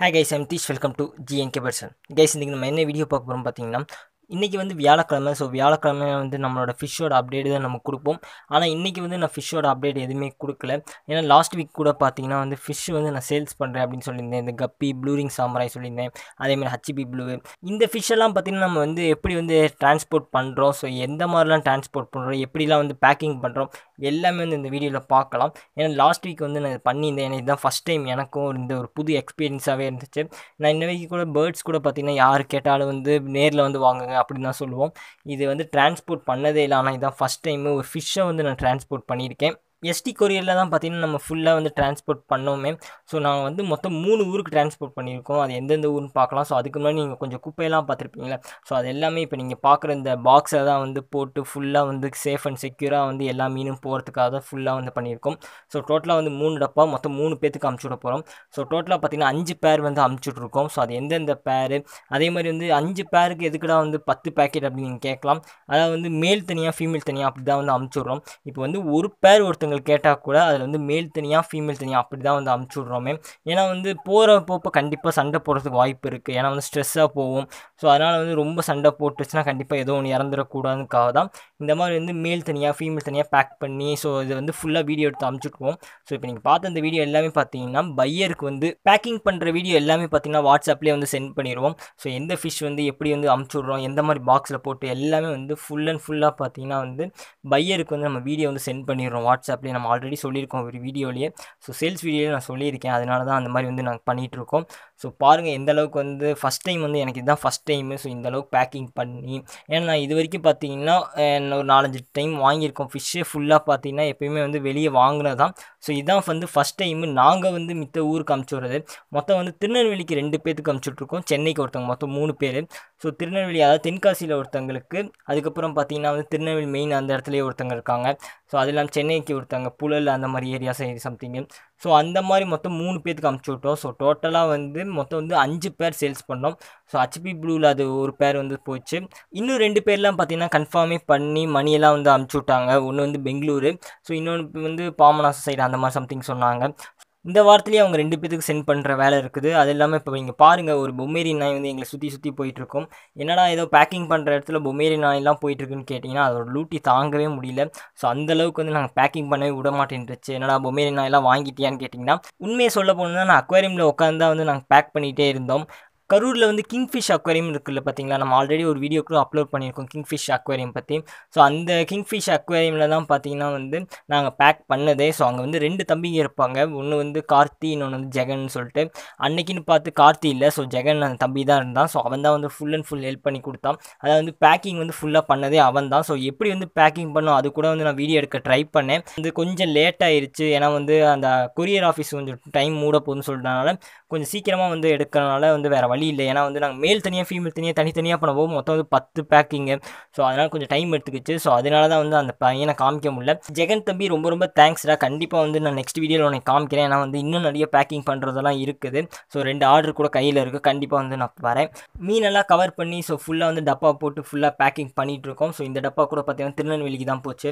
hey guys M teach welcome to GNK person guys இன்றைக்கி நம்ம என்ன வீடியோ பார்க்க போகிறோம் பார்த்தீங்கன்னா இன்றைக்கி வந்து வியாழக்கிழமை ஸோ வியாழக்கிழமை வந்து நம்மளோட ஃபிஷ்ஷோட அப்டேட் தான் நம்ம கொடுப்போம் ஆனால் இன்றைக்கி வந்து நான் ஃபிஷ்ஷோட அப்டேட் எதுவுமே கொடுக்கல ஏன்னா லாஸ்ட் வீக் கூட பார்த்தீங்கன்னா வந்து ஃபிஷ் வந்து நான் சேல்ஸ் பண்ணுறேன் அப்படின்னு சொல்லியிருந்தேன் இந்த கப்பி ப்ளூரிங் சாம்பராய் சொல்லியிருந்தேன் அதேமாதிரி ஹச்சிபி ப்ளூ இந்த ஃபிஷ்ஷெல்லாம் பார்த்திங்கன்னா நம்ம வந்து எப்படி வந்து டிரான்ஸ்போர்ட் பண்ணுறோம் ஸோ எந்த மாதிரிலாம் டிரான்ஸ்போர்ட் பண்ணுறோம் எப்படிலாம் வந்து பேக்கிங் பண்ணுறோம் எல்லாமே வந்து இந்த வீடியோவில் பார்க்கலாம் ஏன்னா லாஸ்ட் வீக் வந்து நான் பண்ணியிருந்தேன் ஏன்னா இதுதான் ஃபஸ்ட் டைம் எனக்கும் இந்த ஒரு புது எக்ஸ்பீரியன்ஸாகவே இருந்துச்சு நான் இன்ன வரைக்கும் கூட பேர்ட்ஸ் கூட பார்த்திங்கன்னா யார் கேட்டாலும் வந்து நேரில் வந்து வாங்குங்க அப்படின்னு தான் சொல்லுவோம் இது வந்து டிரான்ஸ்போர்ட் பண்ணதே இல்லை ஆனால் இதுதான் ஃபஸ்ட் டைமு ஒரு ஃபிஷ்ஷை வந்து நான் டிரான்ஸ்போர்ட் பண்ணியிருக்கேன் எஸ்டி கொரியரில் தான் பார்த்திங்கன்னா நம்ம ஃபுல்லாக வந்து டிரான்ஸ்போர்ட் பண்ணோமே ஸோ நாங்கள் வந்து மொத்தம் மூணு ஊருக்கு டிரான்ஸ்போர்ட் பண்ணியிருக்கோம் அது எந்தெந்த ஊர்னு பார்க்கலாம் ஸோ அதுக்கு முன்னாடி நீங்கள் கொஞ்சம் குப்பையெல்லாம் பார்த்துருப்பீங்களா ஸோ அது எல்லாமே இப்போ நீங்கள் பார்க்குற இந்த பாக்ஸை தான் வந்து போட்டு ஃபுல்லாக வந்து சேஃப் அண்ட் செக்யூராக வந்து எல்லா மீனும் போகிறதுக்காக தான் ஃபுல்லாக வந்து பண்ணியிருக்கோம் ஸோ டோட்டலாக வந்து மூணு டப்பா மொத்தம் மூணு பேத்துக்கு அமுச்சு விட போகிறோம் ஸோ டோட்டலாக பார்த்திங்கன்னா அஞ்சு பேர் வந்து அமுச்சுட்ருக்கோம் ஸோ அது எந்தெந்த பேர் அதே மாதிரி வந்து அஞ்சு பேருக்கு எதுக்குடா வந்து பத்து பேக்கெட் அப்படின்னு நீங்கள் கேட்கலாம் அதாவது வந்து மேல் தனியாக ஃபீமேல் தனியாக அப்படி தான் வந்து அமுச்சுட்றோம் இப்போ வந்து ஒரு பேர் ஒருத்தர் ஒருத்தவங்க கேட்டால் கூட அதில் வந்து மேல் தனியாக ஃபீமேல் தனியாக அப்படி தான் வந்து அமுச்சு விட்றோமே ஏன்னா வந்து போகிற போப்போ கண்டிப்பாக சண்டை போடுறதுக்கு வாய்ப்பு இருக்குது ஏன்னா வந்து ஸ்ட்ரெஸ்ஸாக போகும் ஸோ அதனால் வந்து ரொம்ப சண்டை போட்டுச்சுன்னா கண்டிப்பாக ஏதோ ஒன்று இறந்துடக்கூடாதுக்காக தான் இந்த மாதிரி வந்து மேல் தனியாக ஃபீமேல் தனியாக பேக் பண்ணி ஸோ இது வந்து ஃபுல்லாக வீடியோ எடுத்து அமுச்சுட்ருவோம் ஸோ இப்போ நீங்கள் பார்த்த இந்த வீடியோ எல்லாமே பார்த்தீங்கன்னா பையருக்கு வந்து பேக்கிங் பண்ணுற வீடியோ எல்லாமே பார்த்தீங்கன்னா வாட்ஸ்அப்லேயே வந்து சென்ட் பண்ணிடுவோம் ஸோ எந்த ஃபிஷ் வந்து எப்படி வந்து அமுச்சு விட்றோம் எந்த மாதிரி பாக்ஸில் போட்டு எல்லாமே வந்து ஃபுல் அண்ட் ஃபுல்லாக பார்த்தீங்கன்னா வந்து பையருக்கு வந்து நம்ம வீடியோ வந்து சென்ட் பண்ணிடுறோம் வாட்ஸ்அப் அப்படி நம்ம ஆல்ரெடி சொல்லியிருக்கோம் ஒரு வீடியோலேயே ஸோ சேல்ஸ் வீடியோவில் நான் சொல்லியிருக்கேன் அதனால தான் அந்த மாதிரி வந்து நாங்கள் பண்ணிகிட்ருக்கோம் ஸோ பாருங்கள் எந்த அளவுக்கு வந்து ஃபஸ்ட் டைம் வந்து எனக்கு இதுதான் ஃபஸ்ட் டைமு ஸோ இந்த அளவுக்கு பேக்கிங் பண்ணி ஏன்னா நான் இது வரைக்கும் பார்த்தீங்கன்னா ஒரு நாலஞ்சு டைம் வாங்கியிருக்கோம் ஃபிஷ்ஷே ஃபுல்லாக பார்த்தீங்கன்னா எப்போயுமே வந்து வெளியே வாங்கினது தான் ஸோ இதுதான் வந்து ஃபஸ்ட் டைமு நாங்கள் வந்து மித்த ஊருக்கு அமுச்சு விட்றது மொத்தம் வந்து திருநெல்வேலிக்கு ரெண்டு பேத்துக்கு அமுச்சுட்ருக்கோம் சென்னைக்கு ஒருத்தவங்க மொத்தம் மூணு பேர் ஸோ திருநெல்வேலி அதாவது தென்காசியில் ஒருத்தவங்களுக்கு அதுக்கப்புறம் பார்த்தீங்கன்னா வந்து திருநெல்வேலி மெயின் அந்த இடத்துல ஒருத்தங்க இருக்காங்க ஸோ அது இல்லாமல் சென்னைக்கு கொடுத்தாங்க புழல் அந்த மாதிரி ஏரியா சைடு சம்திங்கு ஸோ அந்த மாதிரி மொத்தம் மூணு பேர்த்துக்கு அமுச்சு விட்டோம் ஸோ டோட்டலாக வந்து மொத்தம் வந்து அஞ்சு பேர் சேல்ஸ் பண்ணோம் ஸோ ஹச்பி ப்ளூவில் அது ஒரு பேர் வந்து போச்சு இன்னும் ரெண்டு பேர்லாம் பார்த்தீங்கன்னா கன்ஃபார்மே பண்ணி மணியெல்லாம் வந்து அமுச்சு விட்டாங்க ஒன்று வந்து பெங்களூரு ஸோ இன்னொன்று வந்து பாமனாஸ் சைடு அந்த மாதிரி சம்திங் சொன்னாங்க இந்த வாரத்துலேயே அவங்க ரெண்டு பேத்துக்கு சென்ட் பண்ணுற வேலை இருக்குது அது இல்லாமல் இப்போ நீங்கள் பாருங்கள் ஒரு பொம்மேரி நாய் வந்து எங்களை சுற்றி சுற்றி போயிட்டுருக்கும் என்னடா ஏதோ பேக்கிங் பண்ணுற இடத்துல பொம்மேரி நாயெல்லாம் போயிட்டுருக்குன்னு கேட்டிங்கன்னா அதோட லூட்டி தாங்கவே முடியல ஸோ அந்தளவுக்கு வந்து நாங்கள் பேக்கிங் பண்ணவே விட மாட்டேன்ருச்சு என்னடா பொம்மேரி நாயெல்லாம் வாங்கிட்டியான்னு கேட்டிங்கன்னா உண்மையை சொல்ல போனோம்னா நான் அக்வாரியமில் உட்காந்து தான் வந்து நாங்கள் பேக் பண்ணிகிட்டே இருந்தோம் கரூரில் வந்து கிங்ஃபிஷ் அக்வேரியம் இருக்குல்ல பார்த்தீங்களா நம்ம ஆல்ரெடி ஒரு வீடியோ கூட அப்லோட் பண்ணியிருக்கோம் கிங்ஃபிஷ் அக்வேரியம் பற்றி ஸோ அந்த கிங்ஃபிஷ் அக்வேரியமில் தான் பார்த்தீங்கன்னா வந்து நாங்கள் பேக் பண்ணதே ஸோ அங்கே வந்து ரெண்டு தம்பிங்க இருப்பாங்க ஒன்று வந்து கார்த்தி இன்னொன்று வந்து ஜெகன் சொல்லிட்டு அன்னைக்குன்னு பார்த்து கார்த்தி இல்லை ஸோ ஜெகன் அந்த தம்பி தான் இருந்தான் ஸோ அவன் தான் வந்து ஃபுல் அண்ட் ஃபுல் ஹெல்ப் பண்ணி கொடுத்தான் அதை வந்து பேக்கிங் வந்து ஃபுல்லாக பண்ணதே அவன் தான் ஸோ எப்படி வந்து பேக்கிங் பண்ணோம் அது கூட வந்து நான் வீடியோ எடுக்க ட்ரை பண்ணேன் வந்து கொஞ்சம் லேட் ஆயிடுச்சு ஏன்னா வந்து அந்த கொரியர் ஆஃபீஸ் கொஞ்சம் டைம் மூட போகுதுன்னு சொல்கிறதுனால கொஞ்சம் சீக்கிரமாக வந்து எடுக்கிறனால வந்து வேறு வழி இல்லை ஏன்னா வந்து நாங்கள் மேல் தனியாக ஃபீமேல் தனியாக தனித்தனியாக பண்ணுவோம் மொத்தம் வந்து பத்து பேக்கிங்கு ஸோ அதனால் கொஞ்சம் டைம் எடுத்துக்கிச்சு ஸோ அதனால தான் வந்து அந்த பையனை காமிக்க முடியல ஜெகன் தம்பி ரொம்ப ரொம்ப தேங்க்ஸ்டா கண்டிப்பாக வந்து நான் நெக்ஸ்ட் வீடியோவில் உனக்கு காமிக்கிறேன் ஏன்னா வந்து இன்னும் நிறைய பேக்கிங் பண்ணுறதெல்லாம் இருக்குது ஸோ ரெண்டு ஆர்டர் கூட கையில் இருக்குது கண்டிப்பாக வந்து நான் வரேன் மீனெல்லாம் கவர் பண்ணி ஸோ ஃபுல்லாக வந்து டப்பா போட்டு ஃபுல்லாக பேக்கிங் பண்ணிகிட்டு இருக்கோம் ஸோ இந்த டப்பா கூட பார்த்தீங்கன்னா திருநெல்வேலிக்கு தான் போச்சு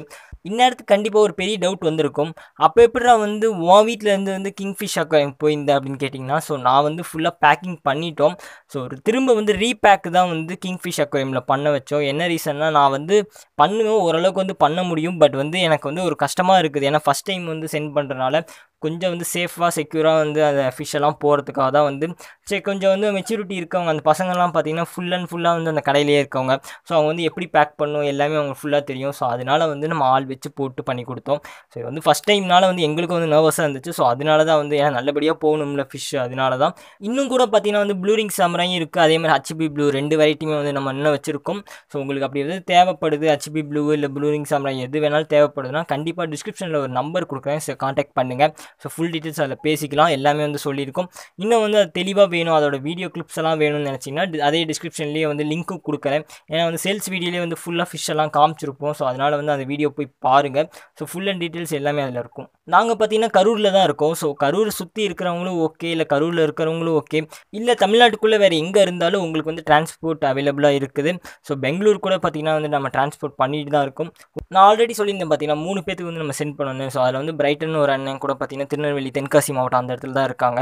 இந்நேரத்துக்கு கண்டிப்பாக ஒரு பெரிய டவுட் வந்திருக்கும் அப்போ எப்படிடா வந்து உன் வீட்டிலேருந்து வந்து கிங்ஃபிஷ் அக்வாரியம் போயிருந்தேன் அப்படின்னு கேட்டிங்கன்னா ஸோ நான் வந்து ஃபுல்லாக பேக்கிங் பண்ணிட்டோம் இருக்கும் ஸோ திரும்ப வந்து ரீபேக் தான் வந்து கிங்ஃபிஷ் அக்வேரியமில் பண்ண வச்சோம் என்ன ரீசன்னா நான் வந்து பண்ணுவேன் ஓரளவுக்கு வந்து பண்ண முடியும் பட் வந்து எனக்கு வந்து ஒரு கஷ்டமாக இருக்குது ஏன்னா ஃபஸ்ட் டைம் வந்து சென்ட் பண்ணுறனால கொஞ்சம் வந்து சேஃபாக செக்யூராக வந்து அந்த ஃபிஷ்ஷெல்லாம் போகிறதுக்காக தான் வந்து சரி கொஞ்சம் வந்து மெச்சூரிட்டி இருக்கவங்க அந்த பசங்கள்லாம் பார்த்திங்கன்னா ஃபுல் அண்ட் ஃபுல்லாக வந்து அந்த கடையிலே இருக்கவங்க ஸோ அவங்க வந்து எப்படி பேக் பண்ணும் எல்லாமே அவங்க ஃபுல்லாக தெரியும் ஸோ அதனால் வந்து நம்ம ஆள் வச்சு போட்டு பண்ணி கொடுத்தோம் ஸோ வந்து ஃபஸ்ட் டைம்னால் வந்து எங்களுக்கு வந்து நர்வஸாக இருந்துச்சு ஸோ அதனால தான் வந்து ஏன்னா நல்லபடியாக போகணும்ல ஃபிஷ் அதனால தான் இன்னும் கூட பார்த்திங்கன்னா வந்து ப்ளூரிங் சமரையும் இருக்குது அதே மாதிரி ஹச்பி ப்ளூ ரெண்டு வெரைட்டியுமே வந்து நம்ம இன்னும் வச்சுருக்கோம் ஸோ உங்களுக்கு அப்படி வந்து தேவைப்படுது ஹச்பி ப்ளூ இல்லை ப்ளூரிங் சமரை எது வேணாலும் தேவைப்படுதுன்னா கண்டிப்பாக டிஸ்கிரிப்ஷனில் ஒரு நம்பர் கொடுக்குறேன் கான்டாக்ட் பண்ணுங்கள் ஸோ ஃபுல் டீட்டெயில்ஸ் அதில் பேசிக்கலாம் எல்லாமே வந்து சொல்லியிருக்கோம் இன்னும் வந்து அது தெளிவாக வேணும் அதோட வீடியோ கிளிப்ஸ் எல்லாம் வேணும்னு நினச்சிங்கன்னா அதே டிஸ்கிரிப்ஷன்லேயே வந்து லிங்க்கும் கொடுக்குறேன் ஏன்னா வந்து சேல்ஸ் வீடியோலேயே வந்து ஃபுல்லாக ஃபிஷ் எல்லாம் காமிச்சிருப்போம் ஸோ அதனால் வந்து அந்த வீடியோ போய் பாருங்கள் ஸோ ஃபுல் அண்ட் டீட்டெயில்ஸ் எல்லாமே அதில் இருக்கும் நாங்கள் பார்த்தீங்கன்னா கரூரில் தான் இருக்கோம் ஸோ கரூர் சுற்றி இருக்கிறவங்களும் ஓகே இல்லை கரூரில் இருக்கிறவங்களும் ஓகே இல்லை தமிழ்நாட்டுக்குள்ளே வேறு எங்கே இருந்தாலும் உங்களுக்கு வந்து டிரான்ஸ்போர்ட் அவைலபிளாக இருக்குது ஸோ பெங்களூர் கூட பார்த்திங்கன்னா வந்து நம்ம டிரான்ஸ்போர்ட் பண்ணிட்டு தான் இருக்கும் நான் ஆல்ரெடி சொல்லியிருந்தேன் பார்த்தீங்கன்னா மூணு பேத்துக்கு வந்து நம்ம சென்ட் பண்ணணும் ஸோ அதில் வந்து பிரைட்டன் ஒரு அண்ணன் கூட பார்த்திங்கன்னா திருநெல்வேலி தென்காசி மாவட்டம் அந்த இடத்துல தான் இருக்காங்க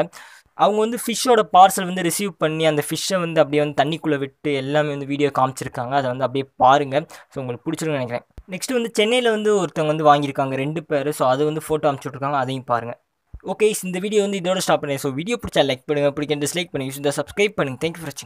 அவங்க வந்து ஃபிஷ்ஷோட பார்சல் வந்து ரிசீவ் பண்ணி அந்த ஃபிஷ்ஷை வந்து அப்படியே வந்து தண்ணிக்குள்ளே விட்டு எல்லாமே வந்து வீடியோ காமிச்சிருக்காங்க அதை வந்து அப்படியே பாருங்கள் ஸோ உங்களுக்கு பிடிச்சிருக்குன்னு நினைக்கிறேன் நெக்ஸ்ட்டு வந்து சென்னையில் வந்து ஒருத்தவங்க வந்து வாங்கியிருக்காங்க ரெண்டு பேர் ஸோ அது வந்து ஃபோட்டோ அனுப்பிச்சுட்ருக்காங்க அதையும் பாருங்கள் ஓகே இந்த வீடியோ வந்து இதோட ஸ்டாப் பண்ணேன் ஸோ வீடியோ பிடிச்சா லைக் பண்ணுங்கள் பிடிக்கும் டிஸ்லைக் பண்ணுங்கள் சப்ஸ்கிரைப் பண்ணுங்கள் தேங்க்யூ ஃபார் வாட்சிங்